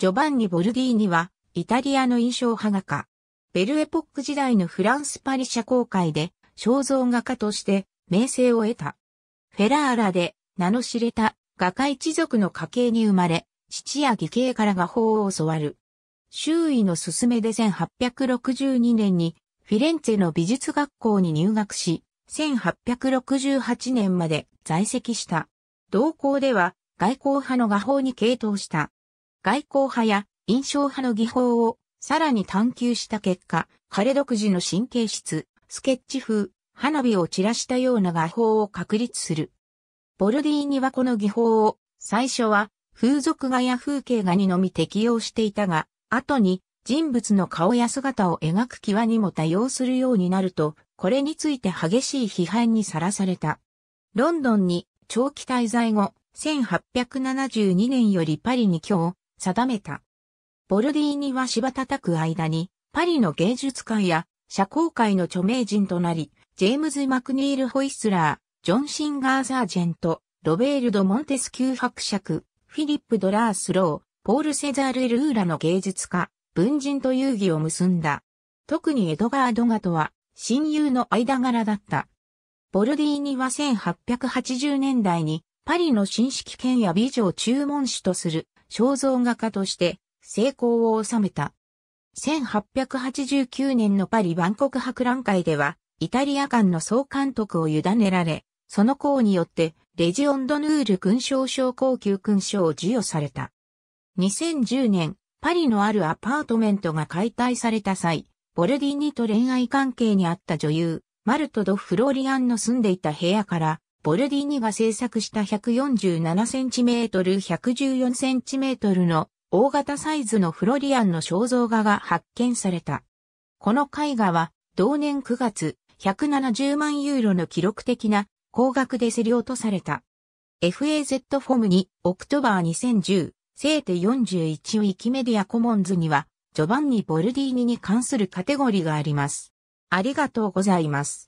ジョバンニ・ボルディーニは、イタリアの印象派画家。ベルエポック時代のフランスパリ社交界で、肖像画家として、名声を得た。フェラーラで、名の知れた、画家一族の家系に生まれ、父や義兄から画法を教わる。周囲の勧めで1862年に、フィレンツェの美術学校に入学し、1868年まで在籍した。同校では、外交派の画法に傾倒した。外交派や印象派の技法をさらに探求した結果、彼独自の神経質、スケッチ風、花火を散らしたような画法を確立する。ボルディーニはこの技法を最初は風俗画や風景画にのみ適用していたが、後に人物の顔や姿を描く際にも多用するようになると、これについて激しい批判にさらされた。ロンドンに長期滞在後、1872年よりパリに今日、定めた。ボルディーニは芝叩く間に、パリの芸術界や社交界の著名人となり、ジェームズ・マクニール・ホイスラー、ジョン・シンガー・サージェント、ロベールド・モンテスキュー伯爵、フィリップ・ドラースロー、ポール・セザール・ルーラの芸術家、文人と遊戯を結んだ。特にエドガードガとは、親友の間柄だった。ボルディーニは1880年代に、パリの新式剣や美女を注文主とする肖像画家として成功を収めた。1889年のパリ万国博覧会では、イタリア間の総監督を委ねられ、その功によって、レジオンドヌール勲章将高級勲章を授与された。2010年、パリのあるアパートメントが解体された際、ボルディーニと恋愛関係にあった女優、マルト・ド・フローリアンの住んでいた部屋から、ボルディーニが制作した1 4 7 c m 1 1 4 c m の大型サイズのフロリアンの肖像画が発見された。この絵画は同年9月170万ユーロの記録的な高額で競り落とされた。FAZ フォームにオクトバー2010聖て41ウィキメディアコモンズにはジョバンニ・ボルディーニに関するカテゴリーがあります。ありがとうございます。